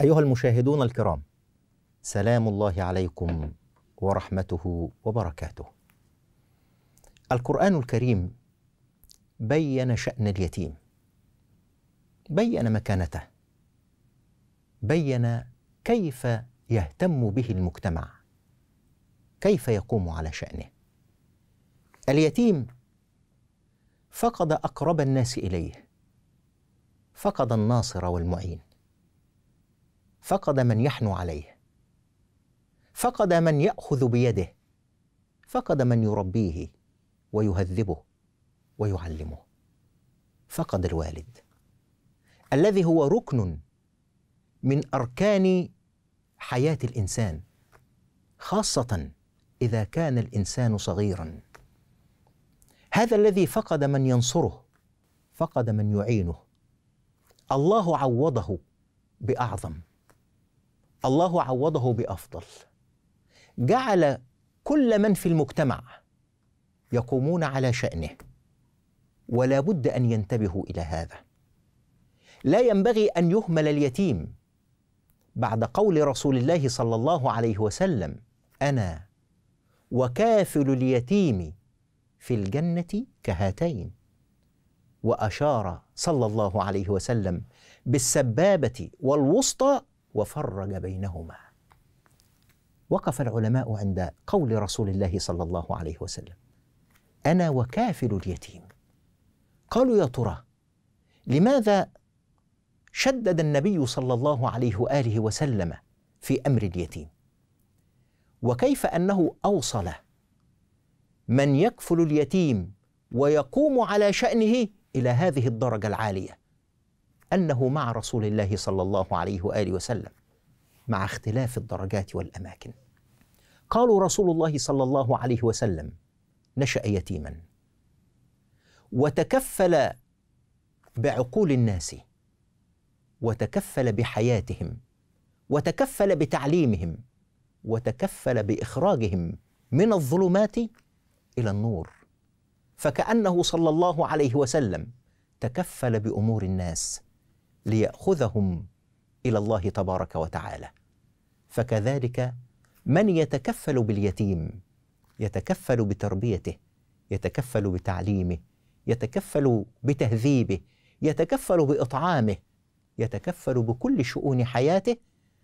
أيها المشاهدون الكرام سلام الله عليكم ورحمته وبركاته القرآن الكريم بين شأن اليتيم بين مكانته بين كيف يهتم به المجتمع كيف يقوم على شأنه اليتيم فقد أقرب الناس إليه فقد الناصر والمعين فقد من يحنو عليه فقد من ياخذ بيده فقد من يربيه ويهذبه ويعلمه فقد الوالد الذي هو ركن من اركان حياه الانسان خاصه اذا كان الانسان صغيرا هذا الذي فقد من ينصره فقد من يعينه الله عوضه باعظم الله عوضه بافضل جعل كل من في المجتمع يقومون على شانه ولا بد ان ينتبهوا الى هذا لا ينبغي ان يهمل اليتيم بعد قول رسول الله صلى الله عليه وسلم انا وكافل اليتيم في الجنه كهاتين واشار صلى الله عليه وسلم بالسبابه والوسطى وفرج بينهما وقف العلماء عند قول رسول الله صلى الله عليه وسلم انا وكافل اليتيم قالوا يا ترى لماذا شدد النبي صلى الله عليه واله وسلم في امر اليتيم وكيف انه اوصل من يكفل اليتيم ويقوم على شانه الى هذه الدرجه العاليه أنه مع رسول الله صلى الله عليه وآله وسلم مع اختلاف الدرجات والأماكن قالوا رسول الله صلى الله عليه وسلم نشأ يتيما وتكفل بعقول الناس وتكفل بحياتهم وتكفل بتعليمهم وتكفل باخراجهم من الظلمات الى النور فكانه صلى الله عليه وسلم تكفل بامور الناس ليأخذهم إلى الله تبارك وتعالى فكذلك من يتكفل باليتيم يتكفل بتربيته يتكفل بتعليمه يتكفل بتهذيبه يتكفل باطعامه يتكفل بكل شؤون حياته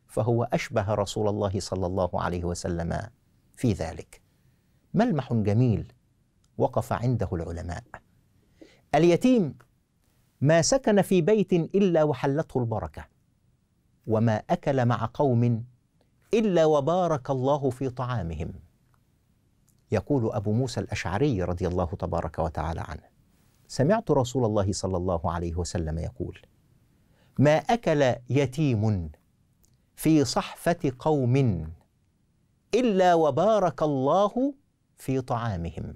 فهو اشبه رسول الله صلى الله عليه وسلم في ذلك ملمح جميل وقف عنده العلماء اليتيم ما سكن في بيت الا وحلته البركه وما اكل مع قوم الا وبارك الله في طعامهم يقول ابو موسى الاشعري رضي الله تبارك وتعالى عنه سمعت رسول الله صلى الله عليه وسلم يقول ما اكل يتيم في صحفه قوم الا وبارك الله في طعامهم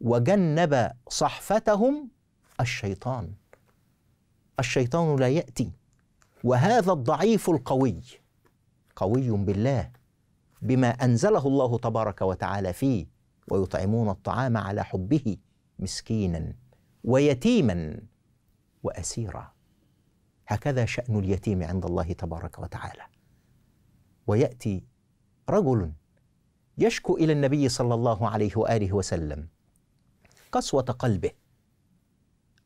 وجنب صحفتهم الشيطان الشيطان لا ياتي وهذا الضعيف القوي قوي بالله بما انزله الله تبارك وتعالى فيه ويطعمون الطعام على حبه مسكينا ويتيما واسيرا هكذا شان اليتيم عند الله تبارك وتعالى وياتي رجل يشكو الى النبي صلى الله عليه واله وسلم قسوه قلبه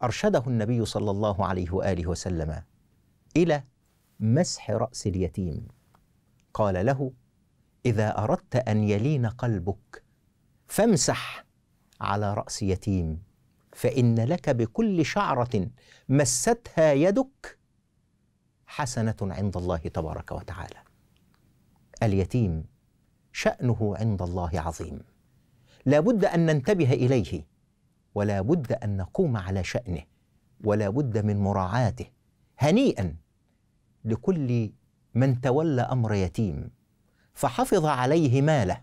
أرشده النبي صلى الله عليه وآله وسلم إلى مسح رأس اليتيم قال له إذا أردت أن يلين قلبك فامسح على رأس يتيم فإن لك بكل شعرة مستها يدك حسنة عند الله تبارك وتعالى اليتيم شأنه عند الله عظيم لا بد أن ننتبه إليه ولا بد أن نقوم على شأنه ولا بد من مراعاته هنيئا لكل من تولى أمر يتيم فحفظ عليه ماله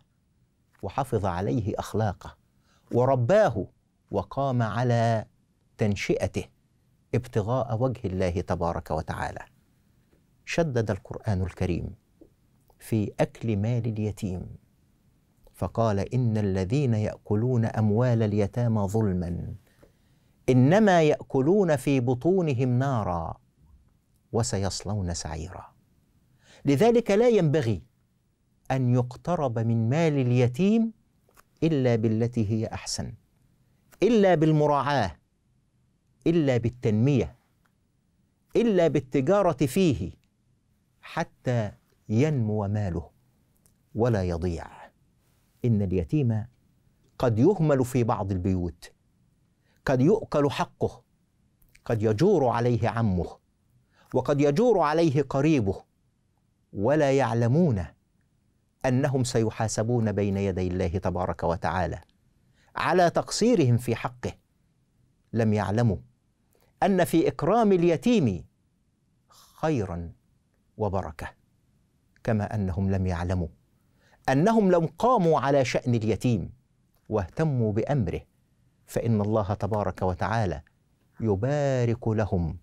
وحفظ عليه أخلاقه ورباه وقام على تنشئته ابتغاء وجه الله تبارك وتعالى شدد القرآن الكريم في أكل مال اليتيم فقال إن الذين يأكلون أموال اليتامى ظلما إنما يأكلون في بطونهم نارا وسيصلون سعيرا لذلك لا ينبغي أن يقترب من مال اليتيم إلا بالتي هي أحسن إلا بالمراعاة إلا بالتنمية إلا بالتجارة فيه حتى ينمو ماله ولا يضيع إن اليتيم قد يهمل في بعض البيوت قد يؤكل حقه قد يجور عليه عمه وقد يجور عليه قريبه ولا يعلمون انهم سيحاسبون بين يدي الله تبارك وتعالى على تقصيرهم في حقه لم يعلموا ان في اكرام اليتيم خيرا وبركه كما انهم لم يعلموا انهم لو قاموا على شان اليتيم واهتموا بامره فان الله تبارك وتعالى يبارك لهم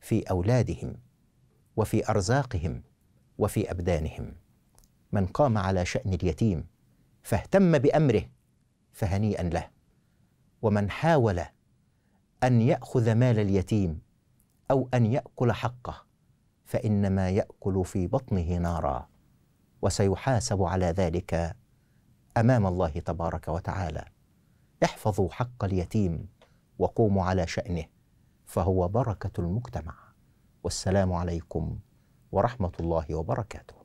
في اولادهم وفي ارزاقهم وفي ابدانهم من قام على شان اليتيم فاهتم بامره فهنيئا له ومن حاول ان ياخذ مال اليتيم او ان ياكل حقه فانما ياكل في بطنه نارا وسيحاسب على ذلك امام الله تبارك وتعالى احفظوا حق اليتيم وقوموا على شانه فهو بركه المجتمع والسلام عليكم ورحمه الله وبركاته